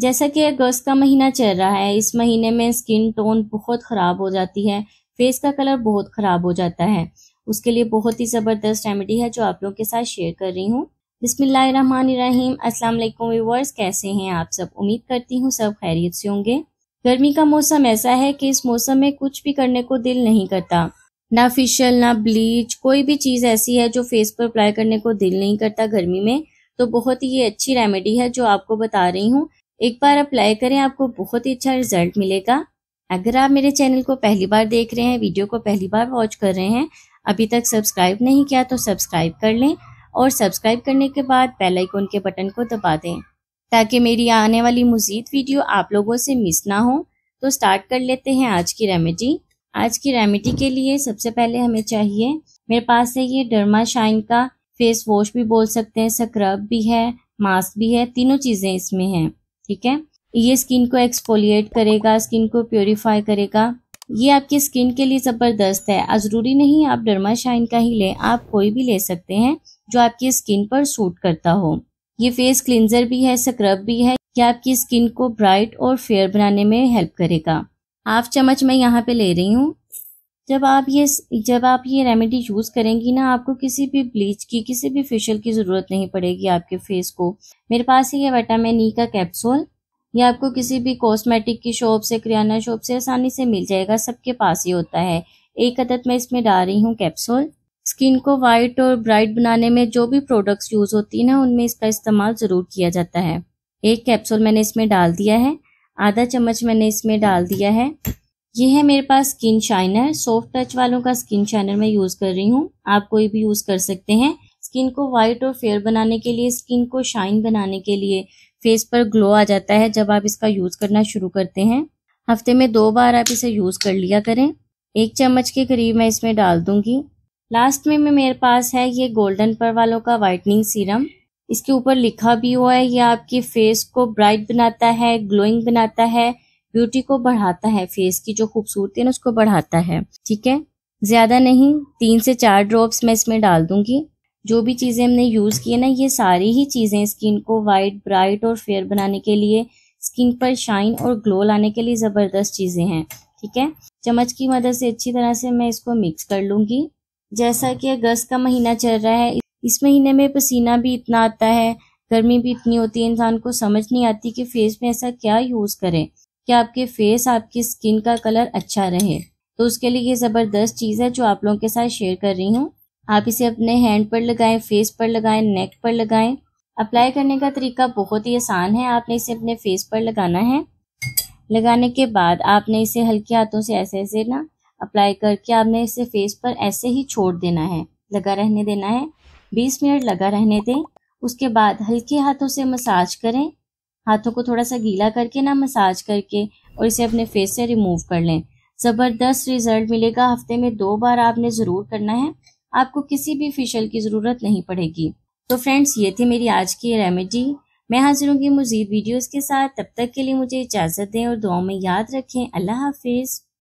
जैसा कि अगस्त का महीना चल रहा है इस महीने में स्किन टोन बहुत ख़राब हो जाती है फेस का कलर बहुत ख़राब हो जाता है उसके लिए बहुत ही ज़बरदस्त रेमेडी है जो आप लोगों के साथ शेयर कर रही हूँ बिसमीम अस्सलाम वालेकुम व्यूवर्स कैसे हैं आप सब उम्मीद करती हूँ सब खैरियत से होंगे गर्मी का मौसम ऐसा है कि इस मौसम में कुछ भी करने को दिल नहीं करता ना फिशल ना ब्लीच कोई भी चीज़ ऐसी है जो फेस पर अप्लाई करने को दिल नहीं करता गर्मी में तो बहुत ही अच्छी रेमेडी है जो आपको बता रही हूँ एक बार अप्लाई करें आपको बहुत ही अच्छा रिजल्ट मिलेगा अगर आप मेरे चैनल को पहली बार देख रहे हैं वीडियो को पहली बार वॉच कर रहे हैं अभी तक सब्सक्राइब नहीं किया तो सब्सक्राइब कर लें और सब्सक्राइब करने के बाद बेल आइकॉन के बटन को दबा दें ताकि मेरी आने वाली मजीद वीडियो आप लोगों से मिस ना हो तो स्टार्ट कर लेते हैं आज की रेमेडी आज की रेमेडी के लिए सबसे पहले हमें चाहिए मेरे पास है ये डर्मा शाइन का फेस वॉश भी बोल सकते हैं स्क्रब भी है मास्क भी है तीनों चीज़ें इसमें हैं ठीक है ये स्किन को एक्सफोलिएट करेगा स्किन को प्योरीफाई करेगा ये आपकी स्किन के लिए ज़बरदस्त है ज़रूरी नहीं आप डरमा शाइन का ही लें आप कोई भी ले सकते हैं जो आपकी स्किन पर सूट करता हो ये फेस क्लिनजर भी है स्क्रब भी है यह आपकी स्किन को ब्राइट और फेयर बनाने में हेल्प करेगा हाफ चम्मच मैं यहाँ पे ले रही हूँ जब आप ये जब आप ये रेमेडी यूज़ करेंगी ना आपको किसी भी ब्लीच की किसी भी फेशियल की ज़रूरत नहीं पड़ेगी आपके फेस को मेरे पास ही है विटामिन ई का कैप्सूल ये आपको किसी भी कॉस्मेटिक की शॉप से किराना शॉप से आसानी से मिल जाएगा सबके पास ही होता है एक अदद मैं इसमें डाल रही हूँ कैप्सूल स्किन को वाइट और ब्राइट बनाने में जो भी प्रोडक्ट्स यूज़ होती है ना उनमें इसका इस्तेमाल ज़रूर किया जाता है एक कैप्सूल मैंने इसमें डाल दिया है आधा चम्मच मैंने इसमें डाल दिया है ये है मेरे पास स्किन शाइनर सॉफ्ट टच वालों का स्किन शाइनर मैं यूज़ कर रही हूँ आप कोई भी यूज़ कर सकते हैं स्किन को व्हाइट और फेयर बनाने के लिए स्किन को शाइन बनाने के लिए फेस पर ग्लो आ जाता है जब आप इसका यूज़ करना शुरू करते हैं हफ्ते में दो बार आप इसे यूज़ कर लिया करें एक चम्मच के करीब मैं इसमें डाल दूंगी लास्ट में, में मेरे पास है ये गोल्डन पर वालों का वाइटनिंग सीरम इसके ऊपर लिखा भी हुआ है ये आपके फेस को ब्राइट बनाता है ग्लोइंग बनाता है ब्यूटी को बढ़ाता है फेस की जो खूबसूरती है ना उसको बढ़ाता है ठीक है ज्यादा नहीं तीन से चार ड्रॉप्स मैं इसमें डाल दूंगी जो भी चीज़ें हमने यूज़ की है ना ये सारी ही चीज़ें स्किन को वाइट ब्राइट और फेयर बनाने के लिए स्किन पर शाइन और ग्लो लाने के लिए ज़बरदस्त चीज़ें हैं ठीक है चम्मच की मदद से अच्छी तरह से मैं इसको मिक्स कर लूँगी जैसा कि अगस्त का महीना चल रहा है इस महीने में पसीना भी इतना आता है गर्मी भी इतनी होती है इंसान को समझ नहीं आती कि फेस में ऐसा क्या यूज़ करें कि आपके फेस आपकी स्किन का कलर अच्छा रहे तो उसके लिए ये ज़बरदस्त चीज़ है जो आप लोगों के साथ शेयर कर रही हूँ आप इसे अपने हैंड पर लगाएं फेस पर लगाएं नेक पर लगाएं अप्लाई करने का तरीका बहुत ही आसान है आपने इसे अपने फेस पर लगाना है लगाने के बाद आपने इसे हल्के हाथों से ऐसे ऐसे ना अप्लाई करके आपने इसे फेस पर ऐसे ही छोड़ देना है लगा रहने देना है बीस मिनट लगा रहने दें उसके बाद हल्के हाथों से मसाज करें हाथों को थोड़ा सा गीला करके ना मसाज करके और इसे अपने फेस से रिमूव कर लें ज़बरदस्त रिजल्ट मिलेगा हफ्ते में दो बार आपने ज़रूर करना है आपको किसी भी फेशियल की ज़रूरत नहीं पड़ेगी तो फ्रेंड्स ये थी मेरी आज की रेमेडी मैं हाजिर हूँगी मजीद वीडियोज़ के साथ तब तक के लिए मुझे इजाज़त दें और दुआओं में याद रखें अल्लाह हाफिज़